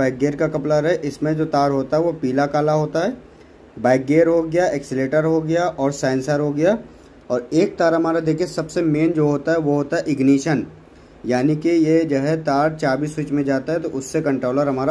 back gear का coupler है इसमें जो तार होता है वो पीला काला होता है बैक गियर हो गया एक्सीटर हो गया और सेंसर हो गया और एक तार हमारा देखिए सबसे मेन जो होता है वो होता है इग्निशन यानी कि ये जो है तार चाबी स्विच में जाता है तो उससे कंट्रोलर हमारा